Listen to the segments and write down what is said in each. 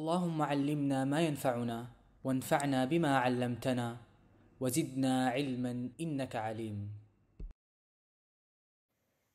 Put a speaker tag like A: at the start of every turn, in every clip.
A: اللهم علمنا ما ينفعنا وانفعنا بما علمتنا وزدنا علما انك عليم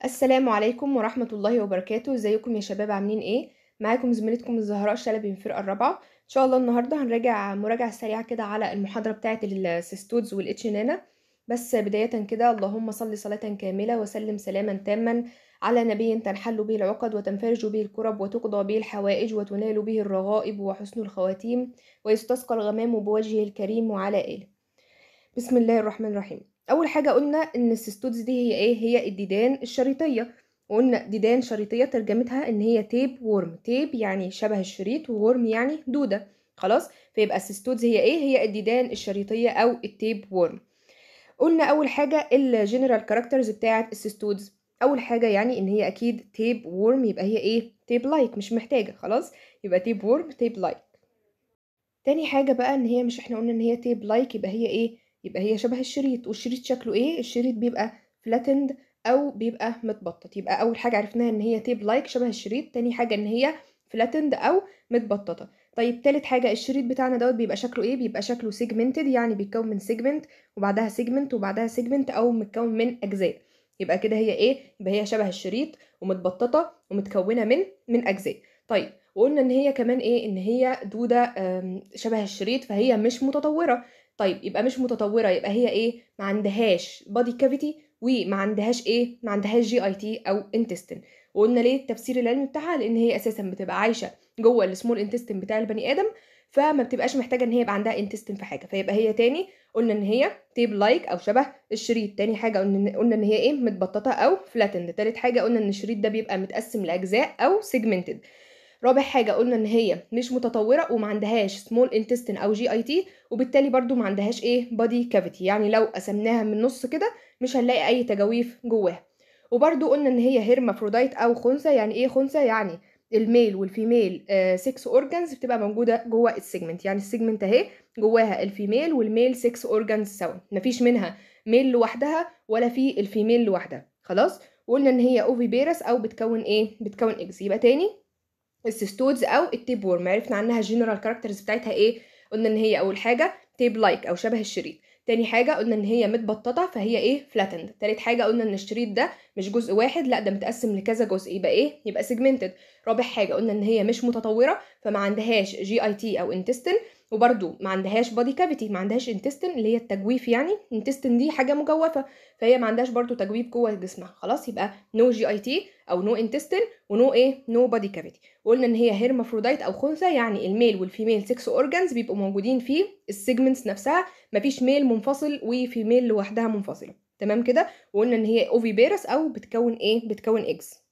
A: السلام عليكم ورحمة الله وبركاته ازيكم يا شباب عاملين ايه معاكم زميلتكم الزهراء شلبي من الفرقة الرابعة ان شاء الله النهاردة هنراجع مراجعة سريعة كده على المحاضرة بتاعة السيستودز والاتشنانا بس بداية كده اللهم صل صلاة كاملة وسلم سلاما تاما على نبي تنحل به العقد وتنفرج به الكرب وتقضى به الحوائج وتنال به الرغائب وحسن الخواتيم ويستسقى الغمام بوجهه الكريم وعلى آله بسم الله الرحمن الرحيم أول حاجة قلنا إن السيستودز دي هي إيه هي الديدان الشريطية وقلنا ديدان شريطية ترجمتها إن هي تيب ورم تيب يعني شبه الشريط وورم يعني دودة خلاص فيبقى السيستودز هي إيه هي الديدان الشريطية أو التيب ورم قلنا اول حاجه الجنرال كاركترز بتاعه السيستودز اول حاجه يعني ان هي اكيد تيب وورم يبقى هي ايه تيب لايك مش محتاجه خلاص يبقى تيب وورم تيب لايك تاني حاجه بقى ان هي مش احنا قلنا ان هي تيب لايك يبقى هي ايه يبقى هي شبه الشريط والشريط شكله ايه الشريط بيبقى فلاتند او بيبقى متبطط يبقى اول حاجه عرفناها ان هي تيب لايك شبه الشريط تاني حاجه ان هي فلاتند او متبططه طيب تالت حاجة الشريط بتاعنا دوت بيبقى شكله ايه بيبقى شكله سيجمنتد يعني بيتكون من سيجمنت وبعدها سيجمنت وبعدها سيجمنت او متكون من اجزاء يبقى كده هي ايه يبقى هي شبه الشريط ومتبططة ومتكونة من من اجزاء طيب وقلنا ان هي كمان ايه ان هي دودة شبه الشريط فهي مش متطورة طيب يبقى مش متطوره يبقى هي ايه ما عندهاش بادي كافيتي وما عندهاش ايه ما عندهاش جي اي تي او انتستين وقلنا ليه التفسير العلمي بتاعها لان هي اساسا بتبقى عايشه جوه السمول انتستين بتاع البني ادم فما بتبقاش محتاجه ان هي يبقى عندها انتستين في حاجه فيبقى هي تاني قلنا ان هي تيب لايك او شبه الشريط تاني حاجه قلنا ان هي ايه متبططه او فلاتند تالت حاجه قلنا ان الشريط ده بيبقى متقسم لاجزاء او سيجمنتد رابع حاجه قلنا ان هي مش متطوره وما عندهاش سمول انتستين او جي اي تي وبالتالي برضو ما عندهاش ايه بادي كافيتي يعني لو قسمناها من النص كده مش هنلاقي اي تجاويف جواها وبرضو قلنا ان هي هيرمافرودايت او خنثى يعني ايه خنثى يعني الميل والفيميل 6 آه، اورجانز بتبقى موجوده جوه السيجمنت يعني السيجمنت اهي جواها الفيميل والميل 6 اورجانز سوا مفيش منها ميل لوحدها ولا في الفيميل لوحدها خلاص وقلنا ان هي اوفي بيرس او بتكون ايه بتكون اكس يبقى تاني السيستودز او التيب وورم عرفنا عنها الجنرال كاركترز بتاعتها ايه قلنا ان هي اول حاجه تيب لايك او شبه الشريط تاني حاجه قلنا ان هي متبططه فهي ايه فلاتند تالت حاجه قلنا ان الشريط ده مش جزء واحد لا ده متقسم لكذا جزء يبقى ايه يبقى سيجمنتد رابع حاجه قلنا ان هي مش متطوره فما عندهاش جي اي تي او انتستين وبرده ما عندهاش بادي كافيتي ما عندهاش انتستين اللي هي التجويف يعني انتستين دي حاجه مجوفه فهي ما عندهاش برده تجويف جوه جسمها خلاص يبقى نو جي اي تي او نو انتستين ونو ايه نو بادي كافيتي وقلنا ان هي هيرمافروديت او خنثى يعني الميل والفيميل سكس اورجانز بيبقوا موجودين في السيجمنتس نفسها مفيش ميل منفصل وفيميل لوحدها منفصله تمام كده وقلنا ان هي اوفي بيرس او بتكون ايه بتكون ايجز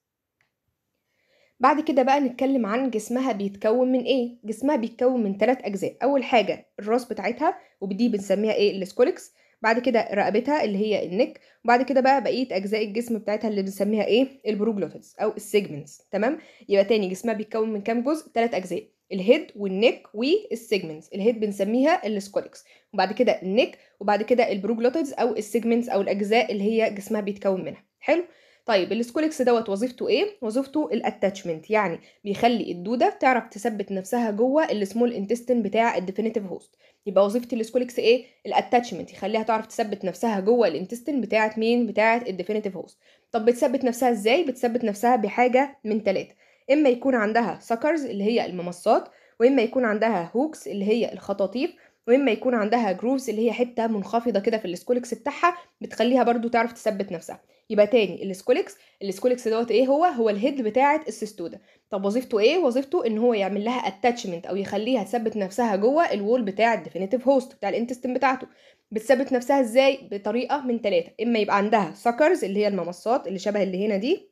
A: بعد كده بقى نتكلم عن جسمها بيتكون من ايه جسمها بيتكون من ثلاث اجزاء اول حاجه الراس بتاعتها ودي بنسميها ايه السكولكس بعد كده رقبتها اللي هي النك وبعد كده بقى بقيه اجزاء الجسم بتاعتها اللي بنسميها ايه البروجلوتس او السيجمنتس تمام يبقى تاني جسمها بيتكون من كام جزء ثلاث اجزاء الهيد والنك والسيجمنتس الهيد بنسميها السكولكس وبعد كده النك وبعد كده البروجلوتس او السيجمنتس او الاجزاء اللي هي جسمها بيتكون منها حلو طيب السكولكس دوت وظيفته ايه وظيفته الاتاتشمنت يعني بيخلي الدوده تعرف تثبت نفسها جوه السمول انتستين بتاع الديفينيتيف هوست يبقى وظيفه السكولكس ايه الاتاتشمنت يخليها تعرف تثبت نفسها جوه الانتستين بتاعه مين بتاعه الديفينيتيف هوست طب بتثبت نفسها ازاي بتثبت نفسها بحاجه من ثلاثه اما يكون عندها سكرز اللي هي الممصات واما يكون عندها هوكس اللي هي الخطاطيف واما يكون عندها جروفز اللي هي حته منخفضه كده في السكولكس بتاعها بتخليها برضو تعرف تثبت نفسها يبقى تاني السكوليكس السكوليكس دوت ايه هو هو الهيد بتاعه السيستودا طب وظيفته ايه وظيفته ان هو يعمل لها اتاتشمنت او يخليها تثبت نفسها جوه الوول بتاع الديفينيتيف هوست بتاع الانتستين بتاعته بتثبت نفسها ازاي بطريقه من ثلاثه اما يبقى عندها سكرز اللي هي الممصات اللي شبه اللي هنا دي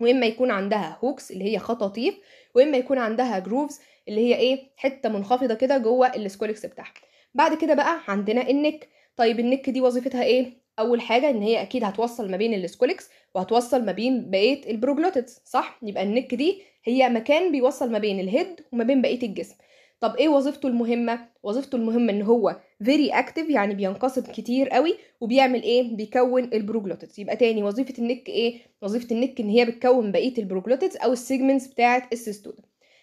A: واما يكون عندها هوكس اللي هي خطاطيف واما يكون عندها جروفز اللي هي ايه حته منخفضه كده جوه السكوليكس بتاعها بعد كده بقى عندنا النك طيب النك دي وظيفتها ايه اول حاجه ان هي اكيد هتوصل ما بين السكوليكس وهتوصل ما بين بقيه البروجلوتيدز صح يبقى النك دي هي مكان بيوصل ما بين الهيد وما بين بقيه الجسم طب ايه وظيفته المهمه وظيفته المهمه ان هو فيري اكتيف يعني بينقسم كتير قوي وبيعمل ايه بيكون البروجلوتيدز يبقى تاني وظيفه النك ايه وظيفه النك ان هي بتكون بقيه البروجلوتيدز او السيجمنتس بتاعه السيستوده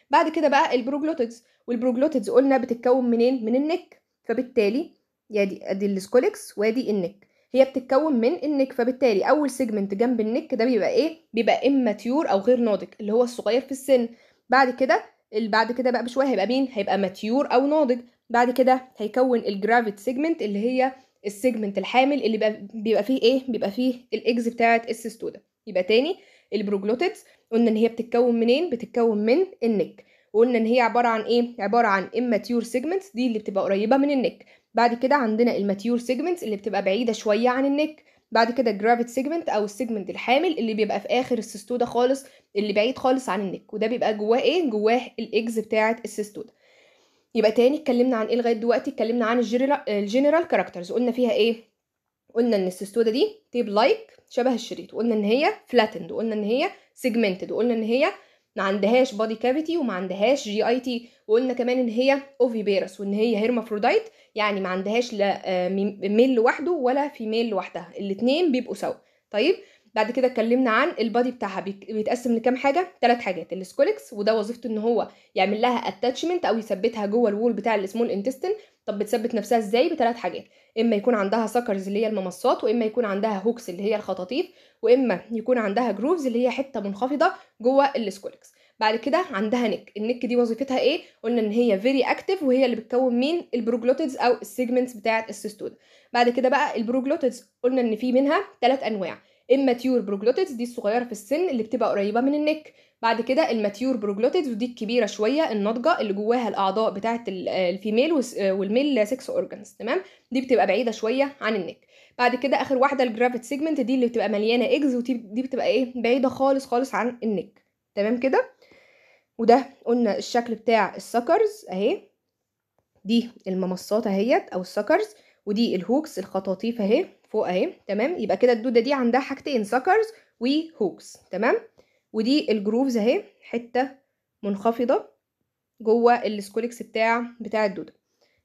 A: بعد كده بقى البروجلوتيدز والبروجلوتيدز قلنا بتتكون منين من النك فبالتالي يا دي ادي السكوليكس وادي النك هي بتتكون من النك فبالتالي اول سيجمنت جنب النك ده بيبقى ايه بيبقى اماتيور او غير ناضج اللي هو الصغير في السن بعد كده بعد كده بقى بشويه هيبقى مين هيبقى ماتيور او ناضج بعد كده هيكون الجرافيت سيجمنت اللي هي السيجمنت الحامل اللي بيبقى, بيبقى فيه ايه بيبقى فيه الاكز بتاعه السستودا يبقى تاني البروجلوتيدز قلنا ان هي بتتكون منين بتتكون من النك وقلنا ان هي عباره عن ايه عباره عن اماتيور سيجمنتس دي اللي بتبقى قريبه من النك بعد كده عندنا الماتيور سيجمنتس اللي بتبقى بعيده شويه عن النك بعد كده الجرافيت سيجمنت او السيجمنت الحامل اللي بيبقى في اخر السستوده خالص اللي بعيد خالص عن النك وده بيبقى جواه ايه جواه الاجز بتاعه السستوده يبقى تاني اتكلمنا عن ايه لغايه دلوقتي اتكلمنا عن الجنرال كاركترز قلنا فيها ايه قلنا ان السستوده دي تيب لايك شبه الشريط وقلنا ان هي فلاتند وقلنا ان هي سيجمنتد وقلنا ان هي ما عندهاش بادي كافيتي وما عندهاش جي اي تي وقلنا كمان ان هي اوفي بيرس وان هي هيرمافرودايت يعني ما عندهاش لا آه، ميل لوحده ولا فيميل لوحدها الاثنين بيبقوا سوا طيب بعد كده اتكلمنا عن البادي بتاعها بيتقسم لكام حاجه ثلاث حاجات السكولكس وده وظيفته ان هو يعمل لها اتاتشمنت او يثبتها جوه الوول بتاع السمول انتستين طب بتثبت نفسها ازاي بثلاث حاجات اما يكون عندها سكرز اللي هي الممصات واما يكون عندها هوكس اللي هي الخطاطيف واما يكون عندها جروفز اللي هي حته منخفضه جوه السكولكس بعد كده عندها نك النك دي وظيفتها ايه قلنا ان هي فيري اكتف وهي اللي بتكون مين البروجلوتيدز او السيجمنتس بتاعه السيستود بعد كده بقى البروجلوتيدز قلنا ان في منها ثلاث انواع اما تيور بروجلوتيدز دي الصغيره في السن اللي بتبقى قريبه من النك بعد كده الماتيور بروجلوتيدز ودي الكبيره شويه الناضجه اللي جواها الاعضاء بتاعه الفيميل والميل سكس اورجانز تمام دي بتبقى بعيده شويه عن النك بعد كده اخر واحده الجرافيت سيجمنت دي اللي بتبقى مليانه ايجز ودي بتبقى ايه بعيده خالص خالص عن النك تمام كده وده قلنا الشكل بتاع السكرز اهي دي الممصات اهيت او السكرز ودي الهوكس الخطاطيف اهي فوق اهي تمام يبقى كده الدوده دي عندها حاجتين سكرز وهوكس تمام ودي الجروفز اهي حته منخفضه جوه السكولكس بتاع بتاع الدوده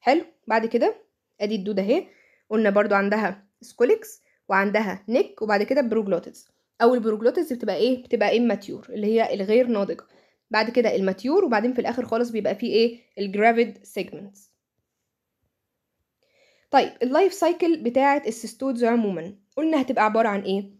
A: حلو بعد كده ادي الدوده اهي قلنا برضو عندها سكولكس وعندها نيك وبعد كده بروجلوتس او البروجلوتس بتبقى ايه بتبقى اماتيور اللي هي الغير ناضجه بعد كده الماتيور وبعدين في الاخر خالص بيبقى فيه ايه الجرافيد سيجمنتس طيب اللايف سايكل بتاعه السيستودز عموما قلنا هتبقى عباره عن ايه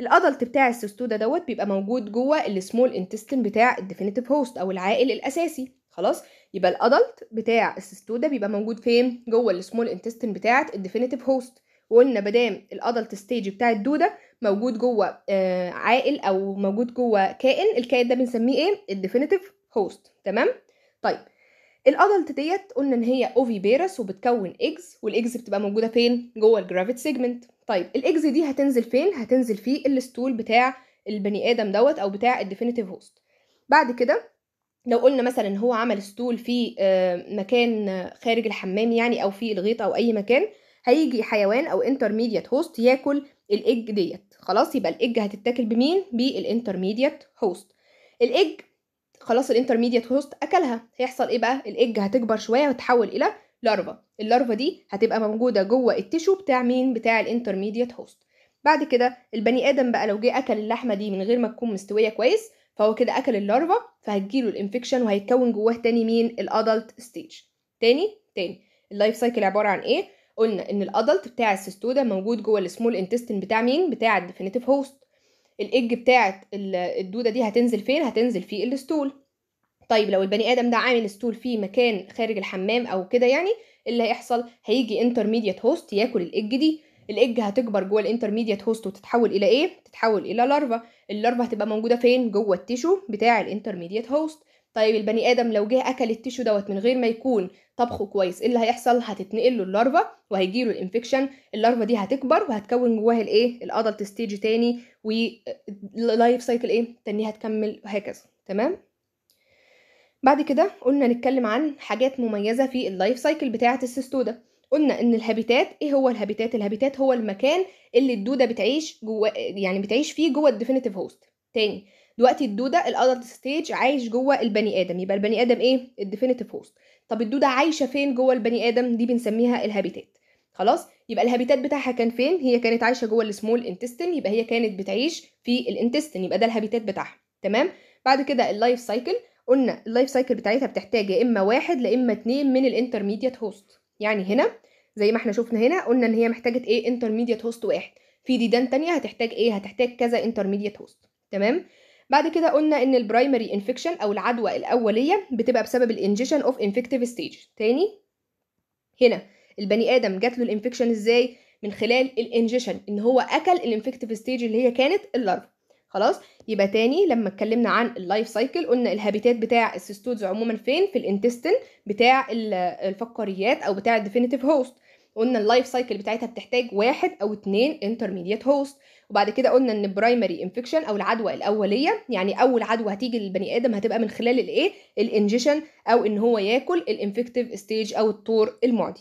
A: الادلت بتاع السستودا دوت بيبقى موجود جوه السمول انتستين بتاع الديفينيتيف هوست او العائل الاساسي خلاص يبقى الادلت بتاع السستودا بيبقى موجود فين جوه السمول انتستين بتاعه الديفينيتيف هوست وقلنا مادام الادلت ستيج بتاع الدوده موجود جوه آه، عائل او موجود جوه كائن الكائن ده بنسميه ايه الديفينيتيف هوست تمام طيب الادلت ديت قلنا ان هي اوفي بيرس وبتكون ايجز والايجز بتبقى موجوده فين جوه الجرافيت سيجمنت طيب الاكز دي هتنزل فين هتنزل في الستول بتاع البني ادم دوت او بتاع الديفينيتيف هوست بعد كده لو قلنا مثلا ان هو عمل ستول في آه، مكان خارج الحمام يعني او في الغيط او اي مكان هيجي حيوان او انترميديت هوست ياكل الاج ديت خلاص يبقى الاج هتتاكل بمين بالانترميديت هوست الاج خلاص الانترميديت هوست اكلها هيحصل ايه بقى الاج هتكبر شويه وتتحول الى لارفا اللارفا دي هتبقى موجوده جوه التشو بتاع مين بتاع الانترميديت هوست بعد كده البني ادم بقى لو جه اكل اللحمه دي من غير ما تكون مستويه كويس فهو كده اكل اللارفا فهتجيله الانفكشن وهيتكون جواه تاني مين الادلت ستيج تاني تاني اللايف سايكل عباره عن ايه قلنا ان الادلت بتاع السستوده موجود جوه السمول انتستين بتاع مين بتاع الديفينيتيف هوست الايج بتاعه الدوده دي هتنزل فين هتنزل في الستول طيب لو البني ادم ده عامل ستول في مكان خارج الحمام او كده يعني إيه اللي هيحصل هيجي انترميديت هوست ياكل الايج دي الايج هتكبر جوه الانترميديت هوست وتتحول الى ايه تتحول الى لارفا اللارفا هتبقى موجوده فين جوه التيشو بتاع الانترميديت هوست طيب البني ادم لو جه اكل التيشو دوت من غير ما يكون طبخه كويس ايه اللي هيحصل هتتنقل له اللارفا وهيجي له الانفكشن اللارفا دي هتكبر وهتكون جواها الايه الادلت ستيج تاني واللايف سايكل ايه تاني هتكمل وهكذا تمام بعد كده قلنا نتكلم عن حاجات مميزه في اللايف سايكل بتاعه السستوده قلنا ان الهابيتات ايه هو الهابيتات الهابيتات هو المكان اللي الدوده بتعيش جوه يعني بتعيش فيه جوه الديفينيتيف هوست تاني دلوقتي الدوده الادلت ستيج عايش جوه البني ادم يبقى البني ادم ايه الديفينيتيف هوست طب الدوده عايشه فين جوه البني ادم دي بنسميها الهابيتات خلاص يبقى الهابيتات بتاعها كان فين هي كانت عايشه جوه السمول انتستين يبقى هي كانت بتعيش في الانتستين يبقى ده الهابيتات بتاعها تمام بعد كده اللايف سايكل قلنا اللايف سايكل بتاعتها بتحتاج يا اما واحد يا اما اتنين من الانترميديت هوست يعني هنا زي ما احنا شفنا هنا قلنا ان هي محتاجه ايه انترميديت هوست واحد في ديدان تانية هتحتاج ايه هتحتاج كذا انترميديت هوست تمام بعد كده قلنا ان البرايمري انفكشن او العدوى الاوليه بتبقى بسبب الانجيشن اوف انفكتيف ستيج تاني هنا البني ادم جات له الانفكشن ازاي من خلال الانجيشن ان هو اكل الانفكتيف ستيج اللي هي كانت اللارفا خلاص يبقى تاني لما اتكلمنا عن اللايف سايكل قلنا الهابيتات بتاع السيستودز عموما فين في الانتستين بتاع الفقاريات او بتاع الديفينيتيف هوست قلنا اللايف سايكل بتاعتها بتحتاج واحد او اتنين انترميديت هوست وبعد كده قلنا ان برايمري انفكشن او العدوى الاوليه يعني اول عدوى هتيجي للبني ادم هتبقى من خلال الايه الانجيشن او ان هو ياكل الانفكتيف ستيج او الطور المعدي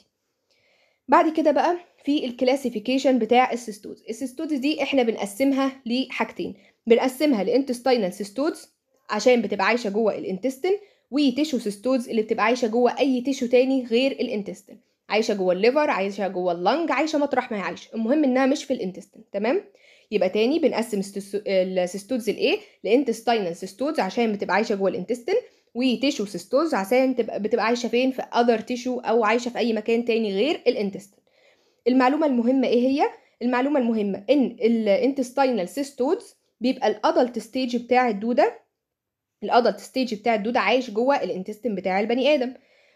A: بعد كده بقى في الكلاسيفيكيشن بتاع السيستوز السيستوز دي احنا بنقسمها لحاجتين بنقسمها لانتستينال سيستودز عشان بتبقى عايشه جوه الانتستين وتيشو سيستودز اللي بتبقى عايشه جوه اي تيشو تاني غير الانتستين عايشه جوه الليفر عايشه جوه اللنج عايشه مطرح ما هي عايشه المهم انها مش في الانتستين تمام يبقى تاني بنقسم السيستودز الايه لانتستينال سيستودز عشان بتبقى عايشه جوه الانتستين وتيشو سيستوز عشان تبقى بتبقى عايشه فين في اذر تيشو او عايشه في اي مكان تاني غير الانتستين المعلومه المهمه ايه هي المعلومه المهمه ان الانتستينال سيستودز بيبقى الادلت ستيج بتاع الدوده الادلت ستيج بتاع الدوده عايش جوه الانتستين بتاع البني ادم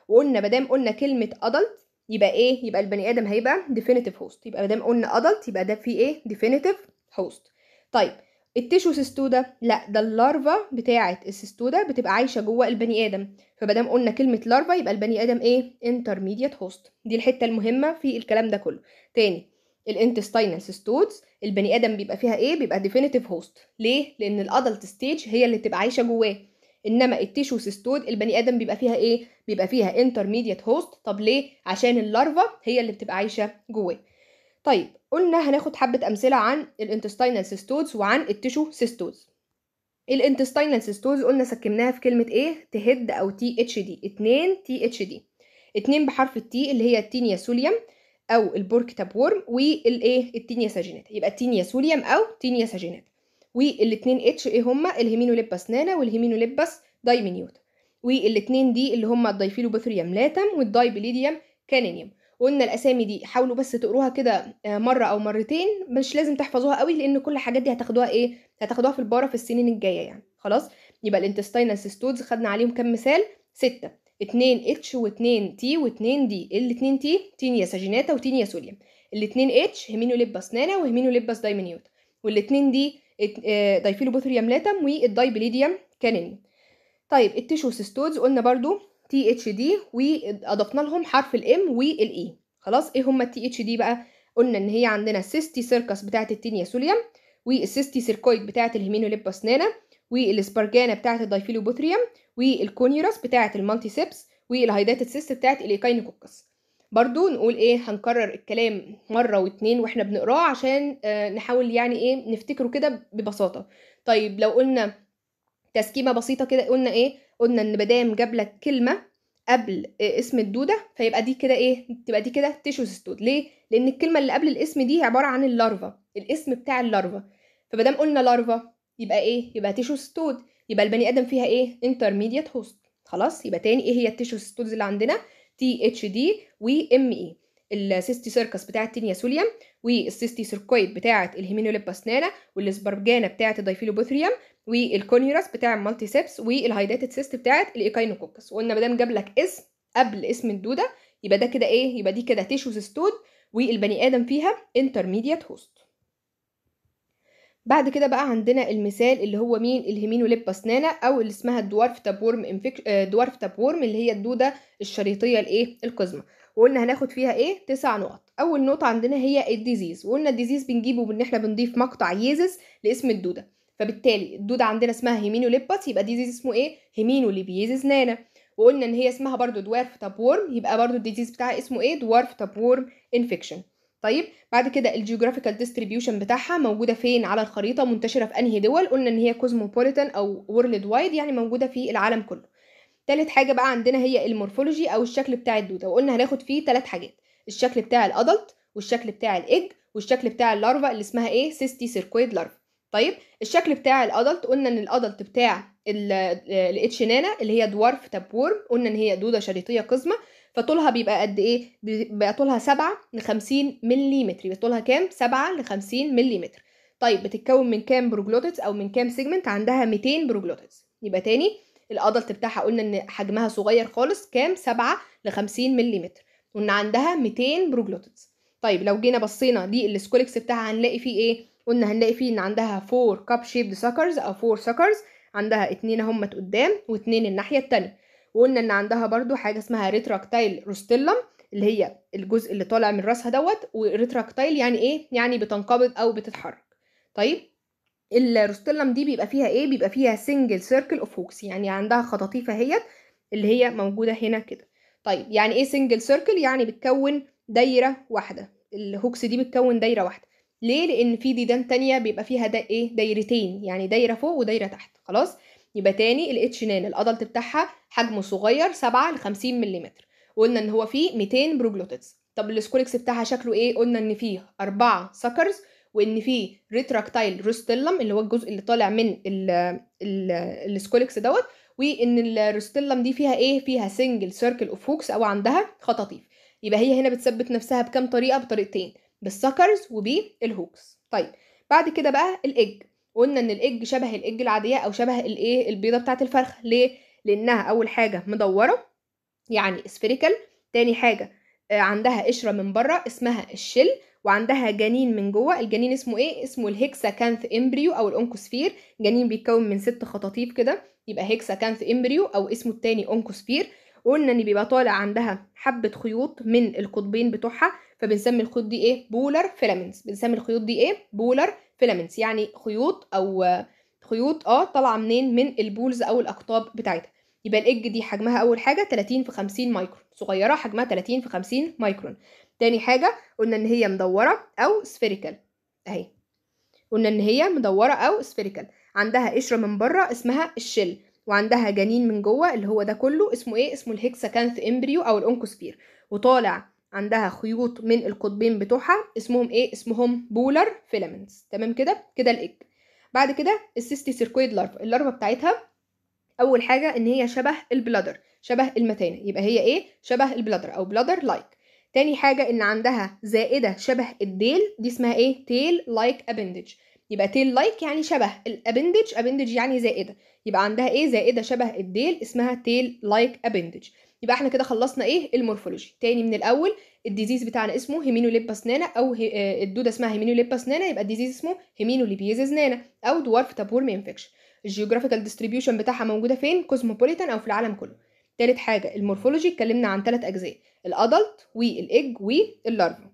A: وقلنا مادام قلنا كلمه ادلت يبقى ايه يبقى البني ادم هيبقى ديفينيتيف هوست يبقى مادام قلنا ادلت يبقى ده فيه ايه ديفينيتيف هوست طيب التشو سيستودا لا ده اللارفا بتاعه السيستودا بتبقى عايشه جوه البني ادم فمادام قلنا كلمه لارفا يبقى البني ادم ايه انترميديت هوست دي الحته المهمه في الكلام ده كله تاني الانتستينال سيستودز البني ادم بيبقى فيها ايه بيبقى ديفينيتيف هوست ليه لان الادلت ستيج هي اللي بتبقى عايشه جواه انما التيشو سيستود البني ادم بيبقى فيها ايه بيبقى فيها انترميديت هوست طب ليه عشان اللارفا هي اللي بتبقى عايشه جواه طيب قلنا هناخد حبه امثله عن الانتستينال سيستودز وعن التيشو سيستودز الانتستينال سيستوز قلنا سكناها في كلمه ايه تهد او تي اتش دي 2 تي اتش دي 2 بحرف التي اللي هي التينيا سوليوم او البورك تاب وورم والايه التينيا ساجينات يبقى التينيا سوليام او تينيا ساجينات والاثنين اتش ايه هما الهيمينوليبس نانا والهيمينوليبس دايمينيوتا والاثنين دي اللي هما الدايفيلوبثريوم لاتم والدايبليديوم كانينيوم قلنا الاسامي دي حاولوا بس تقروها كده آه، مره او مرتين مش لازم تحفظوها قوي لان كل الحاجات دي هتاخدوها ايه هتاخدوها في الباره في السنين الجايه يعني خلاص يبقى الانتستينال سيستودز خدنا عليهم كام مثال ستة 2 اتش و2 تي و2 دي الاتنين تي تينيا ساجيناتا وتينيا سوليا الاتنين اتش هيمينوليب نانا وهمينو باس دايمنيوت والاتنين دي آه، دايفيلوبوثريوم لاتم والدايبليديوم كانين طيب التيشو سيستودز قلنا برضو تي اتش دي واضفنا لهم حرف الام والاي خلاص ايه هما التي اتش دي بقى قلنا ان هي عندنا سيستي سيركس بتاعه التينيا سوليا والسيستي سيركويد بتاعه الهيمينوليب نانا والسبرجانا بتاعه الدايفيلوبوثريوم والكونيروس بتاعه المالتيسيبس والهايداتد سيست بتاعه الايكاينوكوكس برضو نقول ايه هنكرر الكلام مرة واتنين واحنا بنقراه عشان آه، نحاول يعني ايه نفتكره كده ببساطة طيب لو قلنا تسكيمة بسيطة كده قلنا ايه قلنا ان بدام جاب لك كلمة قبل آه، اسم الدودة فيبقى دي كده ايه تبقى دي كده ستود ليه لان الكلمة اللي قبل الاسم دي عبارة عن اللارفا الاسم بتاع اللارفا فبدام قلنا لارفا يبقى ايه يبقى تيشو ستود يبقى البني ادم فيها ايه انترميديت هوست خلاص يبقى تاني ايه هي التيشو ستودز اللي عندنا تي اتش دي وام اي السيستي سيركس بتاعه تينيا سوليوم والسيستي سيركويد بتاعه نانا والاسبرجانا بتاعه الدايفيلوبوثريوم والكونيوراس بتاع المالتي سيبس والهايداتد سيست بتاعه الايكاينوكوكس وقلنا ما دام جاب لك اسم قبل اسم الدوده يبقى ده كده ايه يبقى دي كده تيشو ستود والبني ادم فيها انترميديت هوست بعد كده بقى عندنا المثال اللي هو مين الهيمينو اسنانا او اللي اسمها الدوارف تابورم انفك... آه، دوارف تابورم اللي هي الدوده الشريطيه الايه القزمه وقلنا هناخد فيها ايه تسع نقط اول نقطه عندنا هي الديزيز وقلنا الديزيز بنجيبه بان احنا بنضيف مقطع ييزس لاسم الدوده فبالتالي الدوده عندنا اسمها هيمينو لباس يبقى ديزيز اسمه ايه هيمينو ليبيزيز نانا وقلنا ان هي اسمها برضو دوارف تابورم يبقى برضو الديزيز بتاعها اسمه ايه دوارف تابورم انفكشن طيب بعد كده الجيوغرافيكال ديستريبيوشن بتاعها موجوده فين على الخريطه منتشره في انهي دول قلنا ان هي كوزموبوليتان او وورلد وايد يعني موجوده في العالم كله ثالث حاجه بقى عندنا هي المورفولوجي او الشكل بتاع الدوده وقلنا هناخد فيه ثلاث حاجات الشكل بتاع الادلت والشكل بتاع الايج والشكل بتاع اللارفا اللي اسمها ايه سيستي سيركويد لارفا طيب الشكل بتاع الادلت قلنا ان الادلت بتاع الاتشنانا اللي هي دوارف تابورم قلنا ان هي دوده شريطيه قزمه فطولها بيبقى قد ايه بيبقى طولها 7 ل 50 ملم يبقى طولها كام 7 ل 50 ملم طيب بتتكون من كام بروجلوتس او من كام سيجمنت عندها 200 بروجلوتس يبقى تاني الادلت بتاعها قلنا ان حجمها صغير خالص كام 7 ل 50 ملم وان عندها 200 بروجلوتس طيب لو جينا بصينا دي السكولكس بتاعها هنلاقي فيه ايه قلنا هنلاقي فيه ان عندها 4 كاب شيبد سكرز او 4 سكرز عندها اتنين هما قدام واتنين الناحيه التانية وقلنا ان عندها برضو حاجه اسمها ريتراكتايل روستيلم اللي هي الجزء اللي طالع من راسها دوت وريتراكتايل يعني ايه يعني بتنقبض او بتتحرك طيب الروستيلم دي بيبقى فيها ايه بيبقى فيها سنجل سيركل اوف هوكس يعني عندها خطاطيف اهيت اللي هي موجوده هنا كده طيب يعني ايه سنجل سيركل يعني بتكون دايره واحده الهوكس دي بتكون دايره واحده ليه لان في ديدان تانية بيبقى فيها دا ايه دايرتين يعني دايره فوق ودايره تحت خلاص يبقى تاني الاتش نان الادلت بتاعها حجمه صغير 7 ل 50 ملم وقلنا ان هو فيه 200 بروجلوتيدز طب السكولكس بتاعها شكله ايه قلنا ان فيه أربعة سكرز وان فيه ريتراكتايل روستيلم اللي هو الجزء اللي طالع من السكولكس دوت وان الروستيلم دي فيها ايه فيها سنجل سيركل اوف هوكس او عندها خطاطيف يبقى هي هنا بتثبت نفسها بكام طريقه بطريقتين بالسكرز وبالهوكس طيب بعد كده بقى الايج قلنا ان الايج شبه الايج العاديه او شبه الايه البيضه بتاعه الفرخه ليه لانها اول حاجه مدوره يعني سفيريكال تاني حاجه آه، عندها قشره من بره اسمها الشل وعندها جنين من جوه الجنين اسمه ايه اسمه الهيكسا كانث امبريو او الانكوسفير جنين بيتكون من ست خطاطيف كده يبقى هيكسا كانث امبريو او اسمه التاني انكوسفير قلنا ان بيبقى طالع عندها حبه خيوط من القطبين بتوعها فبنسمي الخيوط دي ايه بولر فيلامنتس بنسمي الخيوط دي ايه بولر فيلامنتس يعني خيوط او خيوط اه طالعه منين من البولز او الاقطاب بتاعتها يبقى الاج دي حجمها اول حاجه 30 في 50 مايكرون صغيره حجمها 30 في 50 مايكرون تاني حاجه قلنا ان هي مدوره او سفيريكال اهي قلنا ان هي مدوره او سفيريكال عندها قشره من بره اسمها الشل وعندها جنين من جوه اللي هو ده كله اسمه ايه اسمه الهكساكانث امبريو او الانكوسبير وطالع عندها خيوط من القطبين بتوعها اسمهم ايه اسمهم بولر فيلامنتس تمام كده كده الايج بعد كده السيستي سيركويد لارفا اللارفا بتاعتها اول حاجه ان هي شبه البلادر شبه المتانه يبقى هي ايه شبه البلادر او بلادر لايك تاني حاجه ان عندها زائده شبه الديل دي اسمها ايه تيل لايك ابندج يبقى تيل لايك يعني شبه الابندج ابندج يعني زائده يبقى عندها ايه زائده شبه الديل اسمها تيل لايك ابندج يبقى احنا كده خلصنا ايه المورفولوجي تاني من الاول الديزيز بتاعنا اسمه هيمينوليبا سنانا او هي... آه، الدوده اسمها هيمينوليبا سنانا يبقى الديزيز اسمه هيمينوليبيز سنانا او دوارف تابور انفكشن الجيوغرافيكال ديستريبيوشن بتاعها موجوده فين كوزموبوليتان او في العالم كله تالت حاجه المورفولوجي اتكلمنا عن تلات اجزاء الادلت والايج واللارفا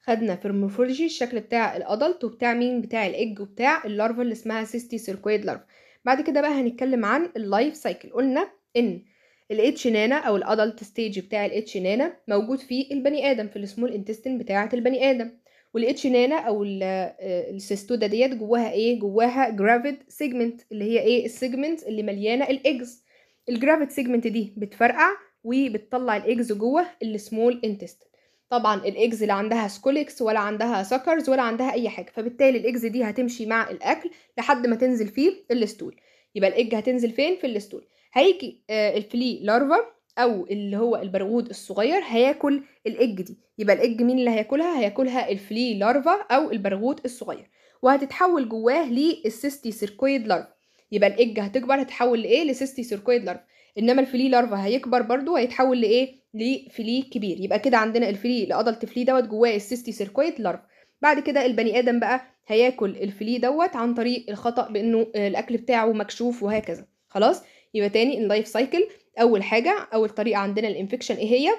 A: خدنا في المورفولوجي الشكل بتاع الادلت وبتاع مين بتاع الايج وبتاع اللارفا اللي اسمها سيستي سيركويد لارفا بعد كده بقى هنتكلم عن اللايف سايكل قلنا ان الاتش نانا او الادلت ستيج بتاع الاتش نانا موجود في البني ادم في السمول انتستين بتاعه البني ادم والاتش نانا او السيستودا آه، ديت جواها ايه جواها جرافيد سيجمنت اللي هي ايه السيجمنت اللي مليانه الاجز الجرافيد سيجمنت دي بتفرقع وبتطلع الاجز جوه السمول انتستين طبعا الاجز لا عندها سكوليكس ولا عندها سكرز ولا عندها اي حاجه فبالتالي الاجز دي هتمشي مع الاكل لحد ما تنزل فيه الستول يبقى الاج هتنزل فين في الستول هيجي آه، الفلي لارفا او اللي هو البرغوث الصغير هياكل الاج دي يبقى الاج مين اللي هياكلها هياكلها الفلي لارفا او البرغوث الصغير وهتتحول جواه للسيستي سيركويد لارفا يبقى الاج هتكبر هتتحول لايه لسيستي سيركويد لارفا انما الفلي لارفا هيكبر برضو هيتحول لايه لفلي كبير يبقى كده عندنا الفلي الادلت فلي دوت جواه السيستي سيركويد لارفا بعد كده البني ادم بقى هياكل الفلي دوت عن طريق الخطا بانه الاكل بتاعه مكشوف وهكذا خلاص يبقى تاني اللايف سايكل اول حاجه اول طريقه عندنا الانفكشن ايه هي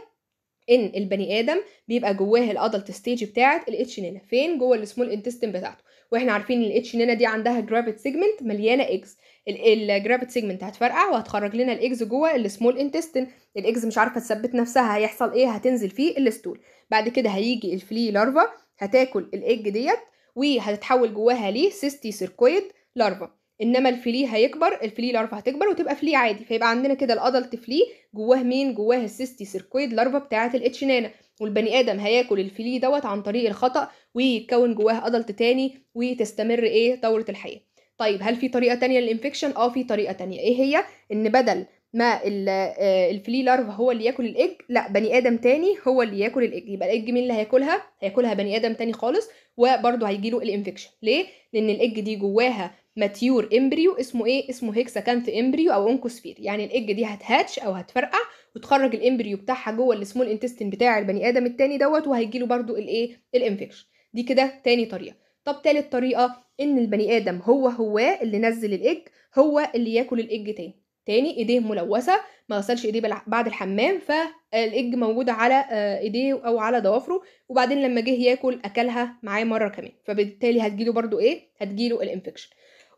A: ان البني ادم بيبقى جواه الادلت ستيج بتاعه الاتش نينا فين جوه السمول انتستين بتاعته واحنا عارفين ان الاتش نينا دي عندها جرافيت سيجمنت مليانه اكس الجرافيت سيجمنت هتفرقع وهتخرج لنا الاكس جوه السمول انتستين الاكس مش عارفه تثبت نفسها هيحصل ايه هتنزل فيه الاستول بعد كده هيجي الفلي لارفا هتاكل الاج ديت وهتتحول جواها سيستي سيركويد لارفا انما الفلي هيكبر الفلي لارفا هتكبر وتبقى فلي عادي فيبقى عندنا كده الادلت فلي جواه مين جواه السيستي سيركويد لارفا بتاعه الاتش نانا والبني ادم هياكل الفلي دوت عن طريق الخطا ويتكون جواه ادلت تاني وتستمر ايه دوره الحياه طيب هل في طريقه تانية للانفكشن اه في طريقه تانية ايه هي ان بدل ما آه، الفلي لارفا هو اللي ياكل الايج لا بني ادم تاني هو اللي ياكل الايج يبقى الايج مين اللي هياكلها هياكلها بني ادم تاني خالص وبرده هيجيله الانفكشن ليه لان الايج دي جواها ماتيور امبريو اسمه ايه اسمه هيكساكانث امبريو او انكوسفير يعني الايج دي هتهاتش او هتفرقع وتخرج الامبريو بتاعها جوه السمول انتستين بتاع البني ادم التاني دوت وهيجي له برده الايه الانفكشن دي كده تاني طريقه طب تالت طريقه ان البني ادم هو هو اللي نزل الايج هو اللي ياكل الايج تاني تاني ايديه ملوثه ما غسلش ايديه بعد الحمام فالايج موجوده على آه، ايديه او على ضوافره وبعدين لما جه ياكل اكلها معاه مره كمان فبالتالي هتجيله برده ايه هتجيله الانفكشن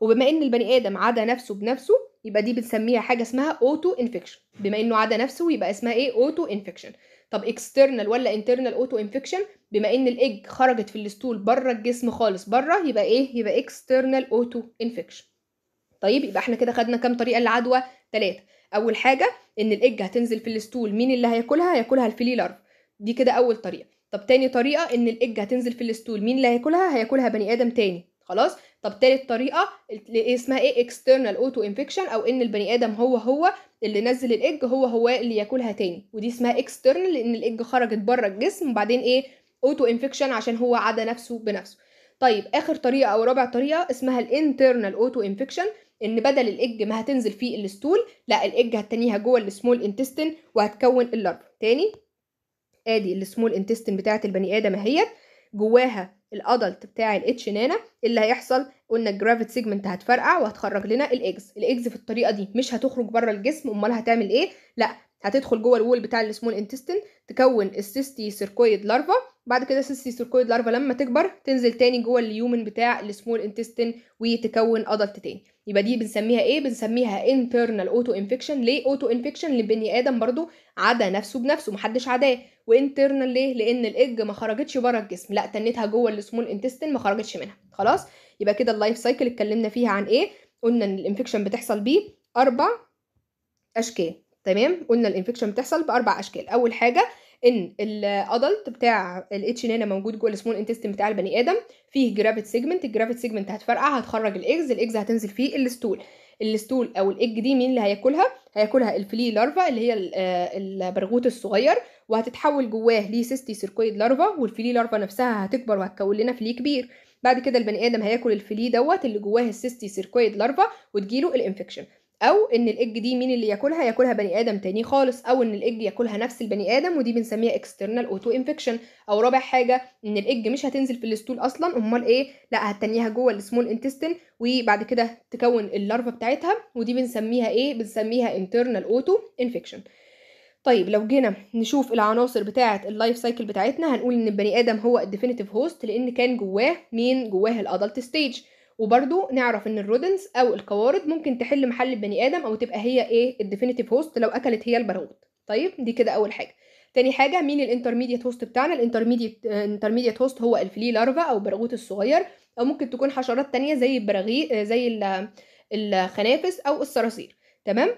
A: وبما ان البني ادم عدا نفسه بنفسه يبقى دي بنسميها حاجه اسمها اوتو انفكشن بما انه عدا نفسه يبقى اسمها ايه اوتو انفكشن طب اكسترنال ولا انترنال اوتو انفكشن بما ان الايج خرجت في الستول بره الجسم خالص بره يبقى ايه يبقى اكسترنال اوتو انفكشن طيب يبقى احنا كده خدنا كام طريقه للعدوى ثلاثه اول حاجه ان الايج هتنزل في الستول مين اللي هياكلها هياكلها الفيلي لارف دي كده اول طريقه طب تاني طريقه ان الايج هتنزل في الستول مين اللي هياكلها هياكلها بني ادم تاني خلاص طب تالت طريقه اللي اسمها ايه اكسترنال اوتو انفكشن او ان البني ادم هو هو اللي نزل الايج هو هو اللي ياكلها تاني ودي اسمها اكسترنال لان الايج خرجت بره الجسم وبعدين ايه اوتو انفكشن عشان هو عدى نفسه بنفسه طيب اخر طريقه او رابع طريقه اسمها الانترنال اوتو انفكشن ان بدل الايج ما هتنزل فيه الاستول لا الايج هتنيها جوه السمول انتستين وهتكون اللارف تاني ادي السمول انتستين بتاعه البني ادم اهيت جواها الادلت بتاع الاتش نانا اللي هيحصل قلنا الجرافيت سيجمنت هتفرقع وهتخرج لنا الاكز الاكز في الطريقه دي مش هتخرج بره الجسم امال هتعمل ايه لا هتدخل جوه الول بتاع السمول انتستين تكون السيستي سيركويد لارفا بعد كده السيستركويد لارفا لما تكبر تنزل تاني جوه اليومن بتاع السمول انتستين وتكون ادلت تاني يبقى دي بنسميها ايه بنسميها internal اوتو انفكشن ليه اوتو انفكشن لبني ادم برضو عدا نفسه بنفسه محدش عداه وانترنال ليه لان الاج ما خرجتش بره الجسم لا تنتها جوه السمول انتستين ما خرجتش منها خلاص يبقى كده اللايف سايكل اتكلمنا فيها عن ايه قلنا ان الانفكشن بتحصل بيه اربع اشكال تمام قلنا الانفكشن بتحصل باربع اشكال اول حاجه ان الادلت بتاع الاتش هنا موجود جوه السمول انتستين بتاع البني ادم فيه جرافيت سيجمنت الجرافيت سيجمنت هتفرقع هتخرج الاجز الاجز هتنزل فيه الستول الستول او الاج دي مين اللي هياكلها هياكلها الفلي لارفا اللي هي آه، البرغوث الصغير وهتتحول جواه لسيستي سيركويد لارفا والفلي لارفا نفسها هتكبر وهتكون لنا فلي كبير بعد كده البني ادم هياكل الفلي دوت اللي جواه السيستي سيركويد لارفا وتجيله الانفكشن او ان الاج دي مين اللي ياكلها ياكلها بني ادم تاني خالص او ان الاج ياكلها نفس البني ادم ودي بنسميها اكسترنال اوتو انفكشن او رابع حاجه ان الاج مش هتنزل في الستول اصلا امال ايه لا هتنيها جوه السمول انتستين وبعد كده تكون اللارفا بتاعتها ودي بنسميها ايه بنسميها انترنال اوتو انفكشن طيب لو جينا نشوف العناصر بتاعه اللايف سايكل بتاعتنا هنقول ان البني ادم هو الديفينيتيف هوست لان كان جواه مين جواه الادلت ستيج وبرده نعرف ان الرودنس او القوارض ممكن تحل محل البني ادم او تبقى هي ايه الديفينيتيف هوست لو اكلت هي البرغوث طيب دي كده اول حاجه تاني حاجه مين الانترميديت هوست بتاعنا الانترميديت انترميديت هوست هو الفلي لارفا او البرغوث الصغير او ممكن تكون حشرات تانية زي البراغي آه، زي الخنافس او الصراصير تمام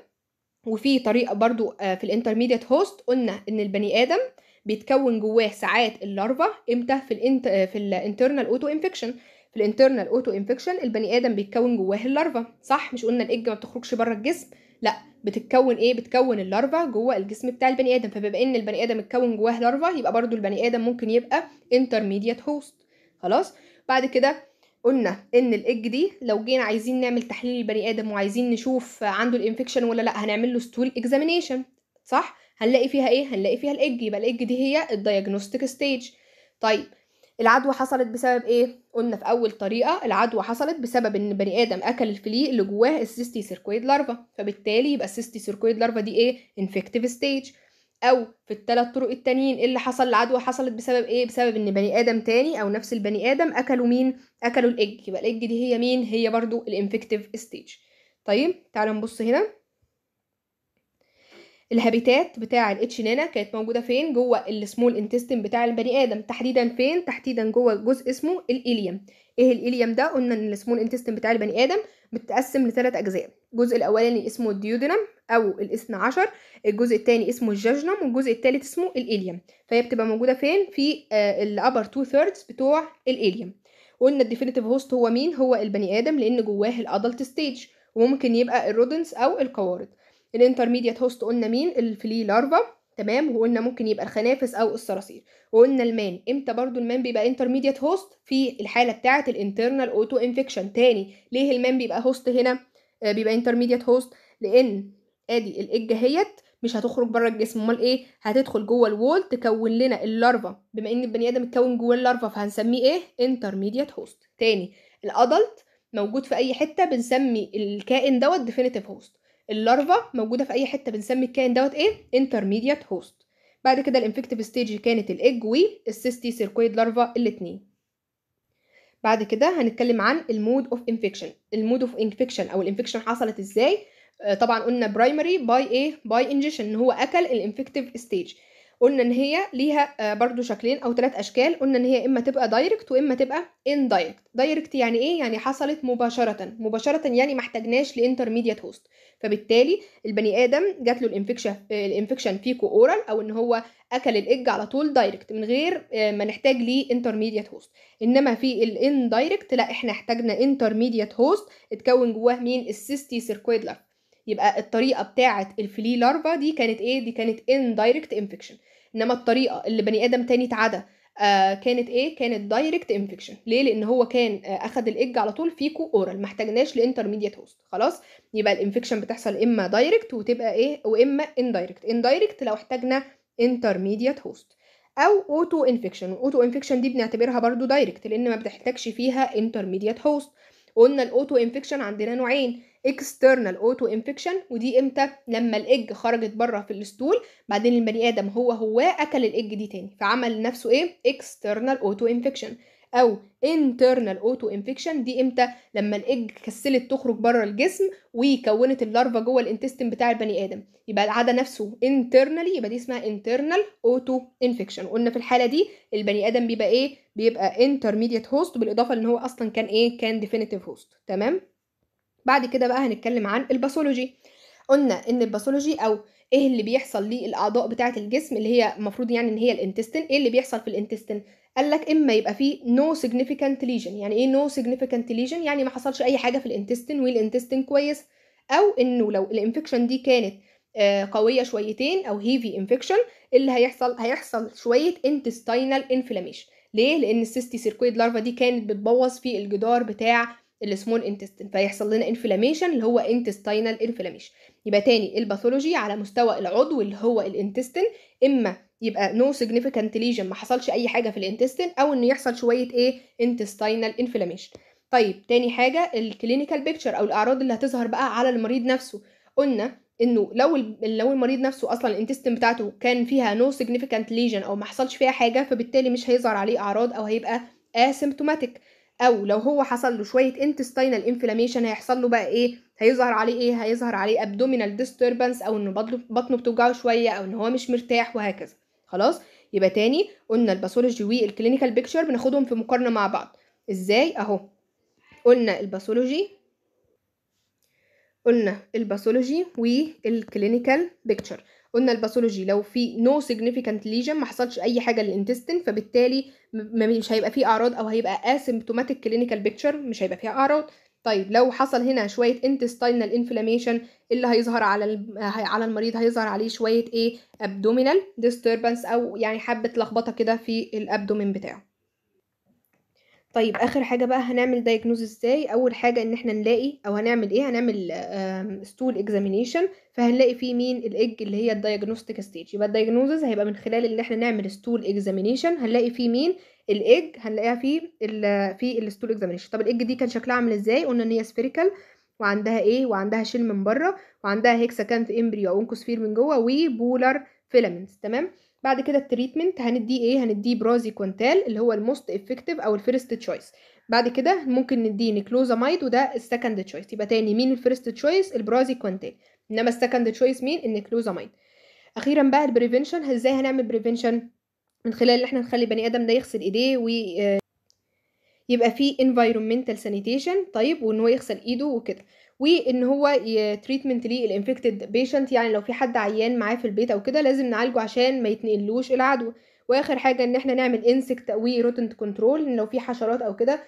A: وفي طريقه برضو آه، في الانترميديت هوست قلنا ان البني ادم بيتكون جواه ساعات اللارفا امتى في الانت آه، في الانترنال اوتو انفكشن في الانترنال اوتو انفكشن البني ادم بيتكون جواه اللارفا صح مش قلنا الاج ما بتخرجش بره الجسم لا بتتكون ايه بتكون اللارفا جوه الجسم بتاع البني ادم فبما ان البني ادم اتكون جواه لارفا يبقى برضو البني ادم ممكن يبقى انترميديت هوست خلاص بعد كده قلنا ان الاج دي لو جينا عايزين نعمل تحليل البني ادم وعايزين نشوف عنده الانفكشن ولا لا هنعمل له ستول اكزامينيشن صح هنلاقي فيها ايه هنلاقي فيها الاج يبقى الاج دي هي الدايجنوستيك ستيج طيب العدوى حصلت بسبب ايه قلنا في اول طريقه العدوى حصلت بسبب ان بني ادم اكل الفلي اللي جواه السيستي سيركويد لارفا فبالتالي يبقى السيستي سيركويد لارفا دي ايه انفكتيف ستيج او في الثلاث طرق التانيين اللي حصل العدوى حصلت بسبب ايه بسبب ان بني ادم تاني او نفس البني ادم اكلوا مين اكلوا الاج يبقى الاج دي هي مين هي برضو الانفكتيف ستيج طيب تعالوا نبص هنا الهابيتات بتاع نانا كانت موجوده فين جوه السمول انتستين بتاع البني ادم تحديدا فين تحديدا جوه جزء اسمه الاليم ايه الاليم ده قلنا ان السمول انتستين بتاع البني ادم متقسم لثلاث اجزاء الجزء الاولاني اسمه الديودنم او الاثنى عشر الجزء الثاني اسمه الجاجنم والجزء الثالث اسمه الاليم فهي بتبقى موجوده فين في الابر تو ثيردز بتوع الاليم قلنا الديفينيتيف هوست هو مين هو البني ادم لان جواه الادلت ستيج وممكن يبقى الرودنس او القوارض الانترميديت هوست قلنا مين الفلي لارفا تمام وقلنا ممكن يبقى الخنافس او الصراصير وقلنا المان امتى برضو المان بيبقى انترميديت هوست في الحاله بتاعه الانترنال اوتو انفكشن تاني ليه المان بيبقى هوست هنا آه بيبقى انترميديت هوست لان ادي الاج اهيت مش هتخرج بره الجسم امال ايه هتدخل جوه الوول تكون لنا اللارفا بما ان البني ادم اتكون جوه اللارفا فهنسميه ايه انترميديت هوست تاني الادلت موجود في اي حته بنسمي الكائن دوت ديفينيتيف هوست اللارفا موجوده في اي حته بنسمي الكائن دوت ايه انترميديت هوست بعد كده الانفكتيف ستيج كانت الايج والسيستي سيركويد لارفا الاثنين بعد كده هنتكلم عن المود اوف انفكشن المود اوف انفكشن او الانفكشن حصلت ازاي آه، طبعا قلنا برايمري باي ايه باي انجيشن ان هو اكل الانفكتيف ستيج قلنا ان هي ليها آه، برضو شكلين او ثلاث اشكال قلنا ان هي اما تبقى دايركت واما تبقى اندايركت دايركت يعني ايه يعني حصلت مباشره مباشره يعني ما احتاجناش لانترميديت هوست فبالتالي البني ادم جات له الانفكشن الانفكشن فيكو اورال او ان هو اكل الاج على طول دايركت من غير آه، ما نحتاج ليه انترميديت هوست انما في الاندايركت لا احنا احتاجنا انترميديت هوست اتكون جواه مين السيستي سيركويد يبقى الطريقه بتاعه الفلي لارفا دي كانت ايه دي كانت ان دايركت انما الطريقه اللي بني ادم تاني اتعدى آه كانت ايه كانت دايركت انفكشن ليه لان هو كان آه اخد الاج على طول فيكو اورال محتاجناش لانترميديت هوست خلاص يبقى الانفكشن بتحصل اما دايركت وتبقى ايه واما اندايركت اندايركت لو احتاجنا انترميديت هوست او اوتو انفكشن اوتو انفكشن دي بنعتبرها برضو دايركت لان ما بتحتاجش فيها انترميديت هوست قلنا الاوتو انفكشن عندنا نوعين اكسترنال اوتو انفكشن ودي امتى لما الاج خرجت بره في الاسطول بعدين البني ادم هو هو اكل الاج دي تاني فعمل لنفسه ايه اكسترنال اوتو infection او internal auto infection دي امتى لما الاج كسلت تخرج بره الجسم وكونت اللارفا جوه الانتستين بتاع البني ادم يبقى العاده نفسه internally يبقى دي اسمها internal auto infection قلنا في الحاله دي البني ادم بيبقى ايه بيبقى intermediate host بالاضافه ان هو اصلا كان ايه كان definitive host تمام بعد كده بقى هنتكلم عن الباثولوجي قلنا ان الباثولوجي او ايه اللي بيحصل للاعضاء بتاعه الجسم اللي هي المفروض يعني ان هي الانتستين ايه اللي بيحصل في الانتستين قال لك اما يبقى فيه نو سيجنيفيكانت ليجن يعني ايه نو سيجنيفيكانت ليجن يعني ما حصلش اي حاجه في الانتستين والانتستين كويس او انه لو الانفكشن دي كانت آه، قويه شويتين او هيفي انفكشن اللي هيحصل هيحصل شويه انتستينال انفلاميشن ليه لان السيستي سيركويد لارفا دي كانت بتبوظ في الجدار بتاع السمول انتستين فيحصل لنا انفلاميشن اللي هو انتستينال انفلاميشن يبقى تاني الباثولوجي على مستوى العضو اللي هو الانتستين اما يبقى نو سيجنيفيكانت ليجن ما حصلش اي حاجه في الانتستين او انه يحصل شويه ايه انتستينال انفلاميشن طيب تاني حاجه الكلينيكال بيكتشر او الاعراض اللي هتظهر بقى على المريض نفسه قلنا انه لو لو المريض نفسه اصلا الانتستين بتاعته كان فيها نو سيجنيفيكانت ليجن او ما حصلش فيها حاجه فبالتالي مش هيظهر عليه اعراض او هيبقى asymptomatic او لو هو حصل له شويه انتستينال انفلاميشن هيحصل له بقى ايه هيظهر عليه ايه هيظهر عليه ابدومينال ديستربنس او انه بطنه بتوجعه شويه او ان هو مش مرتاح وهكذا خلاص يبقى تاني قلنا الباثولوجي والكلينيكال بيكتشر بناخدهم في مقارنه مع بعض ازاي اهو قلنا الباثولوجي قلنا الباثولوجي والكلينيكال بيكتشر قلنا الباثولوجي لو في نو سيجنيفيكانت ليجن ما حصلش اي حاجه للانتستين فبالتالي مش هيبقى فيه اعراض او هيبقى اسيمبتوماتيك كلينيكال بيكتشر مش هيبقى فيها اعراض طيب لو حصل هنا شويه intestinal inflammation إيه اللي هيظهر على على المريض هيظهر عليه شويه ايه abdominal disturbance او يعني حبه لخبطه كده في الابدومين بتاعه طيب اخر حاجه بقى هنعمل دايجنوز ازاي اول حاجه ان احنا نلاقي او هنعمل ايه هنعمل ستول examination فهنلاقي فيه مين الاج اللي هي الدايجنوستيك ستيج يبقى الدايجنوزز هيبقى من خلال ان احنا نعمل ستول examination هنلاقي فيه مين الايج هنلاقيها في الـ في الستول اكزامينشن طب الايج دي كان شكلها عامل ازاي قلنا ان هي سفيريكال وعندها ايه وعندها شيل من بره وعندها هيكساكانث امبريو او انكوسفير من جوه وبولر فيلامنتس تمام بعد كده التريتمنت هنديه ايه هنديه برازي كوانتال اللي هو الموست افكتيف او الفيرست تشويس بعد كده ممكن نديه نيكلوزامايد وده السكند تشويس يبقى تاني مين الفيرست تشويس البرازي كوانتال انما السكند تشويس مين النيكلوزامايد اخيرا بقى البريفنشن ازاي هنعمل بريفنشن من خلال احنا نخلي بني ادم ده يغسل ايديه ويبقى آه، فيه environmental sanitation طيب وان هو يغسل ايده وكده وان هو تريتمنت ليه الانفكتد بيشنت يعني لو في حد عيان معاه في البيت او كده لازم نعالجه عشان ما يتنقلوش العدوى واخر حاجه ان احنا نعمل انسكت وروتنت كنترول ان لو في حشرات او كده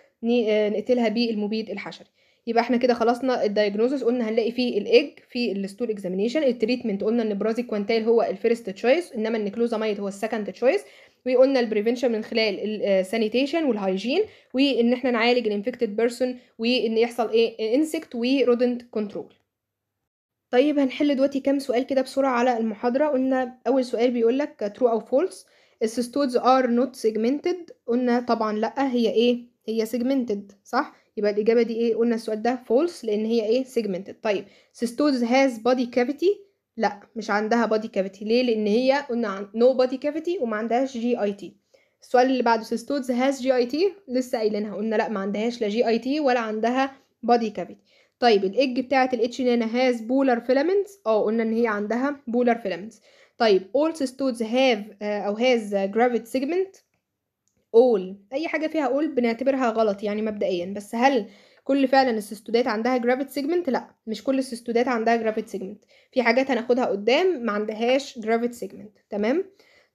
A: آه، نقتلها بالمبيد الحشري يبقى احنا كده خلصنا الدايجنوزس قلنا هنلاقي فيه الايج في الستول اكزامينيشن التريتمنت قلنا ان برازي كوانتايل هو الفيرست تشويس انما النكلوزاميد هو السكند تشويس وقلنا البريفنشن من خلال السانيتيشن آه، والهايجين وان احنا نعالج الانفكتد بيرسون وان يحصل ايه انسكت ورودنت كنترول طيب هنحل دلوقتي كام سؤال كده بسرعه على المحاضره قلنا اول سؤال بيقول لك ترو او فولس السيستودز ار نوت سيجمنتد قلنا طبعا لا هي ايه هي سيجمنتد صح يبقى الاجابه دي ايه قلنا السؤال ده فولس لان هي ايه سيجمنتد طيب سيستودز هاز بودي كافيتي لا مش عندها بادي كافيتي ليه لان هي قلنا نو بادي كافيتي وما عندهاش جي اي تي السؤال اللي بعده سيستودز هاز جي اي تي لسه قايلينها قلنا لا ما عندهاش لا جي اي تي ولا عندها بادي كافيتي طيب الايج بتاعه الاتش نانا هاز بولر فيلامنتس اه قلنا ان هي عندها بولر فيلامنتس طيب all cystodes have آه، او هاز جرافيت سيجمنت all اي حاجه فيها all بنعتبرها غلط يعني مبدئيا بس هل كل فعلا السيستودات عندها جرافيت سيجمنت لا مش كل السيستودات عندها جرافيت سيجمنت في حاجات هناخدها قدام ما عندهاش جرافيت سيجمنت تمام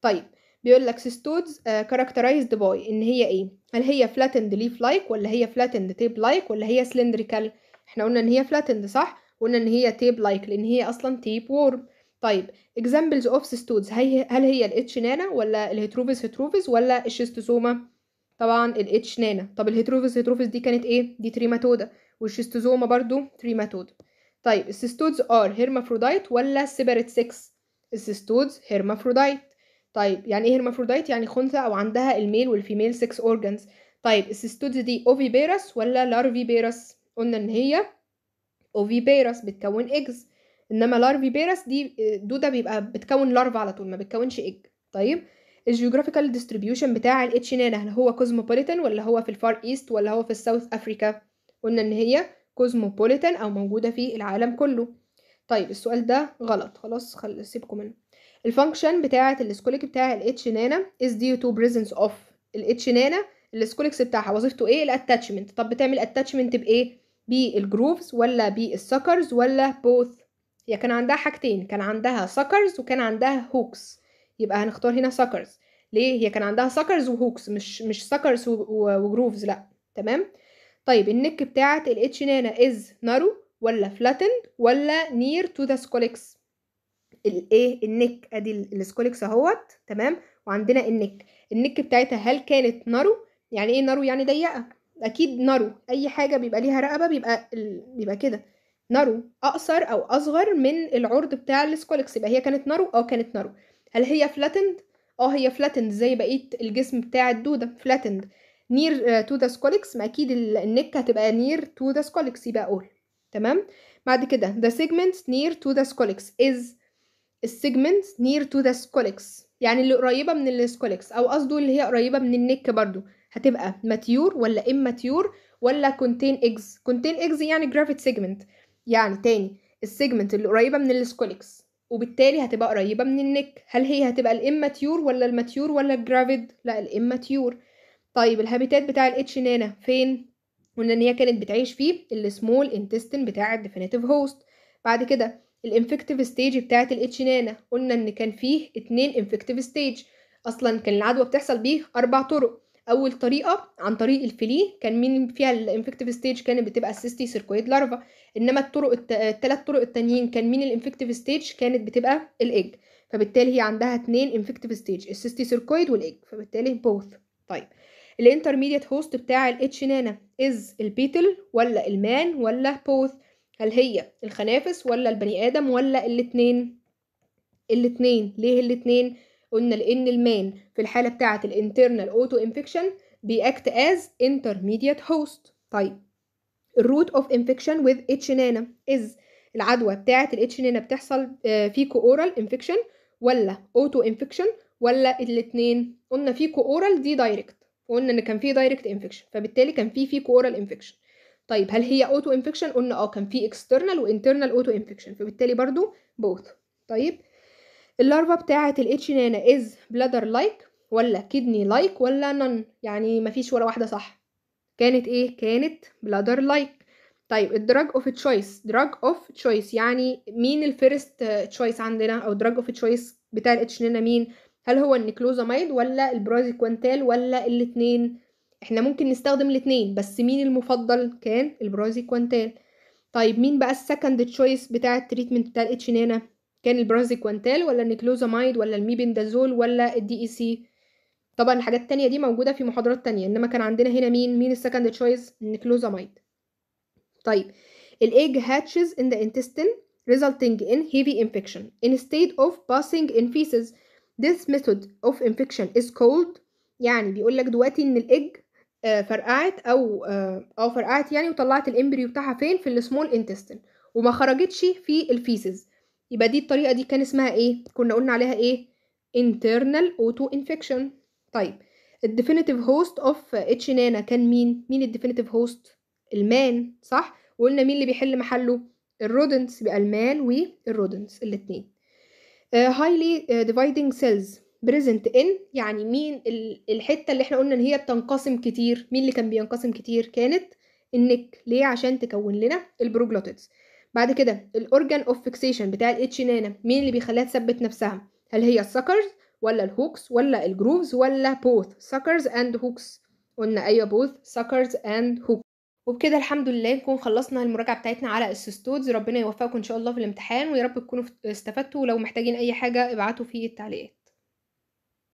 A: طيب بيقول لك سيستودز كاركترايزد باي ان هي ايه هل هي فلاتند ليف لايك ولا هي فلاتند تيب لايك ولا هي سلندريكال احنا قلنا ان هي فلاتند صح قلنا ان هي تيب لايك لان هي اصلا تيب وورم طيب examples of cystodes هل هي الاتشنانا ولا الهيتروفيس هيتروفيس ولا الشيستوسوما طبعا الاتش نانا طب الهيتروفيس هيتروفيس دي كانت ايه دي تريماتودا والشيستوزوما برضو تريماتودا طيب السيستودز ار هيرمافرودايت ولا سيبريت سكس السيستودز هيرمافرودايت طيب يعني ايه هيرمافرودايت يعني خنثى او عندها الميل والفيميل سكس اورجانز طيب السيستودز دي اوفي بيرس ولا لارفي بيرس قلنا ان هي اوفي بيرس بتكون ايجز انما لارفي بيرس دي آه، دوده بيبقى بتكون لارفا على طول ما بتكونش ايج طيب الجيوغرافيكال ديستريبيوشن بتاع الاتشنانا هل هو كوزموبوليتان ولا هو في الفار ايست ولا هو في الساوث افريكا قلنا ان هي كوزموبوليتان او موجوده في العالم كله طيب السؤال ده غلط خلاص خل... سيبكم منه الفانكشن بتاعه السكوليك بتاع الاتشنانا is due to presence of الاتشنانا السكوليكس بتاعها وظيفته ايه الاتاتشمنت طب بتعمل اتاتشمنت بايه بالجروفز ولا بالسكرز ولا بوث هي كان عندها حاجتين كان عندها سكرز وكان عندها هوكس يبقى هنختار هنا سكرز ليه هي كان عندها سكرز وهوكس مش مش سكرز وجروفز لا تمام طيب النك بتاعت الاتش نانا از نارو ولا فلاتند ولا نير تو ذا سكوليكس الايه النك ادي السكوليكس اهوت تمام وعندنا النك النك بتاعتها هل كانت نارو يعني ايه نارو يعني ضيقه اكيد نارو اي حاجه بيبقى ليها رقبه بيبقى ال... بيبقى كده نارو اقصر او اصغر من العرض بتاع السكوليكس يبقى هي كانت نارو اه كانت نارو هل هي flattened اه هي flattened زي بقيه الجسم بتاع الدوده flattened near آه، to the scolex ما اكيد النك هتبقى near to the scolex يبقى اول تمام بعد كده the segment near to the scolex is السيجمنت near to the scolix يعني اللي قريبة من السكوليكس أو قصده اللي هي قريبة من النك برضو هتبقى ماتيور ولا اماتيور ولا كونتين eggs كونتين eggs يعني جرافيت سيجمنت يعني تاني السيجمنت اللي قريبة من السكوليكس وبالتالي هتبقى قريبة من النك هل هي هتبقى الاماتيور ولا الماتيور ولا الجرافيد لا الاماتيور طيب الهابيتات بتاع الاتش نانا فين قلنا ان هي كانت بتعيش فيه السمول انتستين بتاع الديفينيتيف هوست بعد كده الانفكتيف ستيج بتاعه الاتش نانا قلنا ان كان فيه اتنين انفكتيف ستيج اصلا كان العدوى بتحصل بيه اربع طرق اول طريقه عن طريق الفلي كان مين فيها الانفكتيف ستيج كانت بتبقى السيستي سيركويد لارفا انما الطرق الثلاث طرق التانيين كان مين الانفكتيف ستيج كانت بتبقى الايج فبالتالي هي عندها اتنين انفكتيف ستيج السيستي سيركويد والايج فبالتالي بوث طيب الانترميديت هوست بتاع الاتش نانا از البيتل ولا المان ولا بوث هل هي الخنافس ولا البني ادم ولا الاتنين الاتنين ليه الاتنين قلنا لان المان في الحاله بتاعه الانترنال اوتو انفكشن بيأكت از intermediate host طيب الروت اوف انفكشن with اتشنانا از العدوى بتاعه الاتشنانا بتحصل فيكو اورال انفكشن ولا اوتو انفكشن ولا الاثنين قلنا فيكو اورال دي دايركت وقلنا ان كان في دايركت انفكشن فبالتالي كان في فيكو اورال انفكشن طيب هل هي اوتو انفكشن قلنا اه كان في اكسترنال وانترنال اوتو انفكشن فبالتالي برضو بوث طيب اللارفا بتاعه نانا از بلادر لايك ولا كدني لايك ولا نن يعني مفيش ولا واحده صح كانت ايه كانت بلادر لايك طيب الدراج اوف تشويس دراج اوف تشويس يعني مين الفيرست تشويس عندنا او دراج اوف تشويس بتاع الاتش نانا مين هل هو النيكلوزاميد ولا كوانتال ولا الاتنين احنا ممكن نستخدم الاتنين بس مين المفضل كان كوانتال طيب مين بقى السكند تشويس بتاع التريتمنت بتاع الاتش نانا كان كوانتال ولا النيكلوزامايد ولا الميبندازول ولا الدي اي سي e طبعا الحاجات التانية دي موجودة في محاضرات تانية انما كان عندنا هنا مين مين السكند تشويس النيكلوزامايد طيب الايج hatches in the intestine resulting in heavy infection instead of passing in feces this method of infection is called يعني بيقول لك دلوقتي ان الايج آه، فرقعت او آه، او فرقعت يعني وطلعت الامبريو بتاعها فين في السمول انتستين وما خرجتش في الفيسز يبقى دي الطريقة دي كان اسمها ايه كنا قلنا عليها ايه internal auto infection طيب الديفينيتيف هوست اوف اتش نانا كان مين مين الديفينيتيف هوست المان صح وقلنا مين اللي بيحل محله الرودنتس يبقى المان والرودنتس الاتنين هايلي ديفايدنج سيلز بريزنت ان يعني مين الحته اللي احنا قلنا ان هي بتنقسم كتير مين اللي كان بينقسم كتير كانت النك ليه عشان تكون لنا البروجلوتيدز بعد كده الاورجان اوف فيكسيشن بتاع الاتش نانا مين اللي بيخليها تثبت نفسها هل هي السكرز ولا الهوكس ولا الجروفز ولا بوث سكرز اند هوكس قلنا ايوه بوث سكرز اند هوكس وبكده الحمد لله نكون خلصنا المراجعه بتاعتنا على السيستودز ربنا يوفقكم ان شاء الله في الامتحان ويا رب تكونوا استفدتوا ولو محتاجين اي حاجه ابعتوا في التعليقات